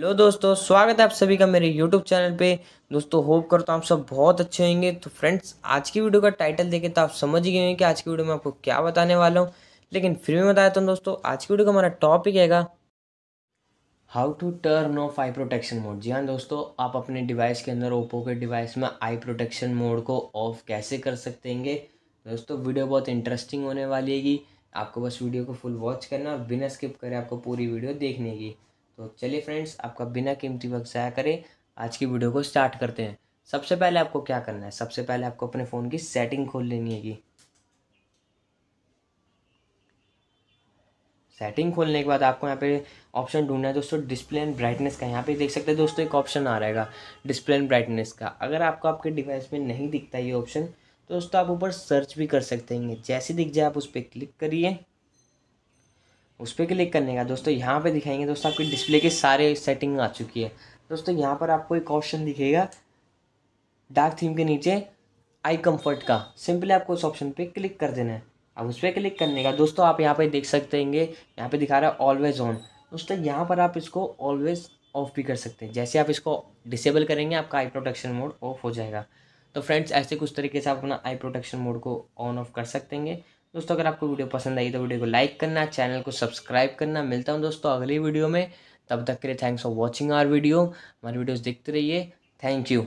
hello दोस्तों स्वागत है आप सभी का मेरे यूट्यूब चैनल पे दोस्तों होप करता हूँ आप सब बहुत अच्छे होंगे तो फ्रेंड्स आज की वीडियो का टाइटल देखें तो आप समझ ही गए हैं कि आज की वीडियो में आपको क्या बताने वाला हूँ लेकिन फिर भी बताया तो दोस्तों आज की वीडियो का हमारा टॉपिक हैगा how to turn off eye protection mode जी हाँ दोस्तों आप अपने डिवाइस के अंदर ओप्पो के डिवाइस में आई प्रोटेक्शन मोड को ऑफ कैसे कर सकते हैं दोस्तों वीडियो बहुत इंटरेस्टिंग होने वाली है आपको बस वीडियो को फुल वॉच करना बिना स्किप करे आपको पूरी वीडियो देखने की तो चलिए फ्रेंड्स आपका बिना कीमती वक्त ज़ाया करें आज की वीडियो को स्टार्ट करते हैं सबसे पहले आपको क्या करना है सबसे पहले आपको अपने फ़ोन की सेटिंग खोल लेनी है सेटिंग खोलने के बाद आपको यहाँ पे ऑप्शन ढूंढना है दोस्तों डिस्प्ले एंड ब्राइटनेस का यहाँ पे देख सकते हैं दोस्तों एक ऑप्शन आ रहेगा डिस्प्ले एंड ब्राइटनेस का अगर आपको आपके डिवाइस में नहीं दिखता ये ऑप्शन तो दोस्तों आप ऊपर सर्च भी कर सकते हैं जैसे दिख जाए आप उस पर क्लिक करिए उस पर क्लिक करने का दोस्तों यहाँ पे दिखाएंगे दोस्तों आपकी डिस्प्ले के सारे सेटिंग आ चुकी है दोस्तों यहाँ पर आपको एक ऑप्शन दिखेगा डार्क थीम के नीचे आई कम्फर्ट का सिंपली आपको उस ऑप्शन पर क्लिक कर देना है अब उस पर क्लिक करने का दोस्तों आप यहाँ पर देख सकते हैं यहाँ पर दिखा रहा है ऑलवेज ऑन दोस्तों यहाँ पर आप इसको ऑलवेज ऑफ भी कर सकते हैं जैसे आप इसको डिसेबल करेंगे आपका आई प्रोटेक्शन मोड ऑफ हो जाएगा तो फ्रेंड्स ऐसे कुछ तरीके से आप अपना आई प्रोटेक्शन मोड को ऑन ऑफ कर सकते हैं दोस्तों अगर आपको वीडियो पसंद आई तो वीडियो को लाइक करना चैनल को सब्सक्राइब करना मिलता हूँ दोस्तों अगली वीडियो में तब तक के लिए thanks for watching our video हमारी वीडियोज़ देखते रहिए थैंक यू